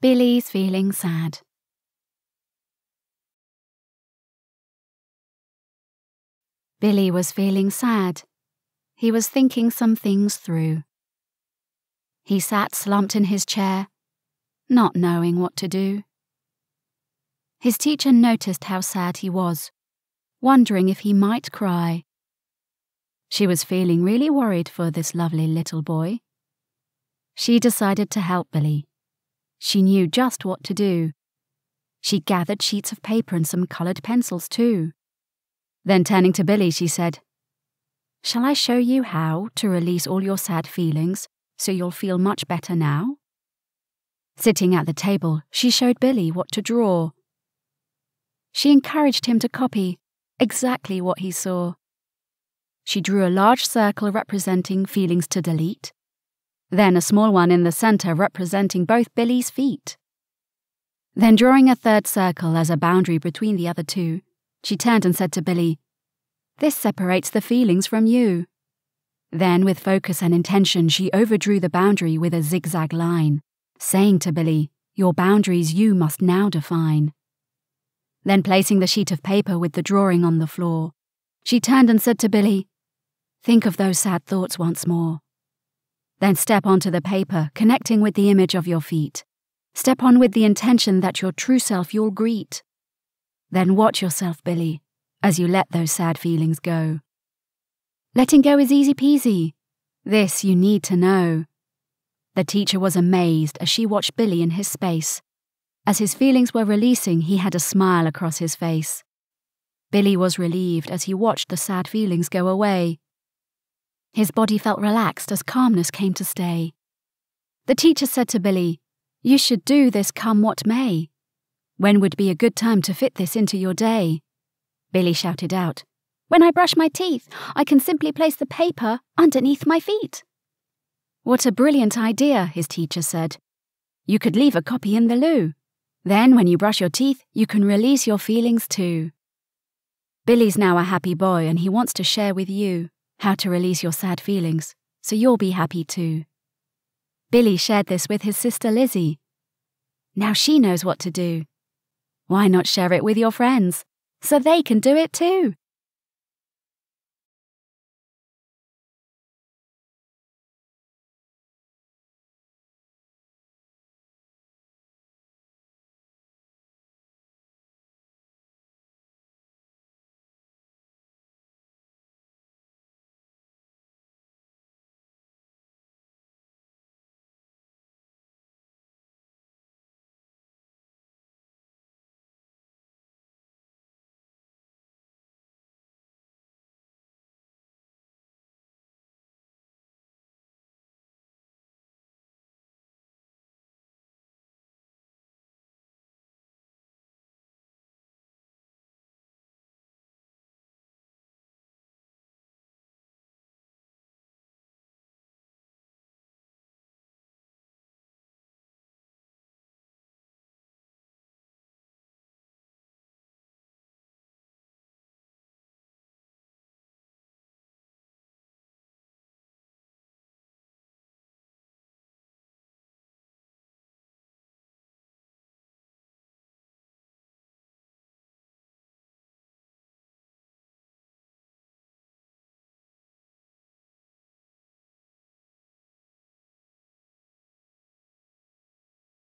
Billy's feeling sad. Billy was feeling sad. He was thinking some things through. He sat slumped in his chair, not knowing what to do. His teacher noticed how sad he was, wondering if he might cry. She was feeling really worried for this lovely little boy. She decided to help Billy. She knew just what to do. She gathered sheets of paper and some coloured pencils too. Then turning to Billy, she said, Shall I show you how to release all your sad feelings so you'll feel much better now? Sitting at the table, she showed Billy what to draw. She encouraged him to copy exactly what he saw. She drew a large circle representing feelings to delete then a small one in the centre representing both Billy's feet. Then, drawing a third circle as a boundary between the other two, she turned and said to Billy, This separates the feelings from you. Then, with focus and intention, she overdrew the boundary with a zigzag line, saying to Billy, Your boundaries you must now define. Then, placing the sheet of paper with the drawing on the floor, she turned and said to Billy, Think of those sad thoughts once more. Then step onto the paper, connecting with the image of your feet. Step on with the intention that your true self you'll greet. Then watch yourself, Billy, as you let those sad feelings go. Letting go is easy peasy. This you need to know. The teacher was amazed as she watched Billy in his space. As his feelings were releasing, he had a smile across his face. Billy was relieved as he watched the sad feelings go away. His body felt relaxed as calmness came to stay. The teacher said to Billy, You should do this come what may. When would be a good time to fit this into your day? Billy shouted out, When I brush my teeth, I can simply place the paper underneath my feet. What a brilliant idea, his teacher said. You could leave a copy in the loo. Then, when you brush your teeth, you can release your feelings too. Billy's now a happy boy and he wants to share with you. How to Release Your Sad Feelings, So You'll Be Happy Too. Billy shared this with his sister Lizzie. Now she knows what to do. Why not share it with your friends so they can do it too?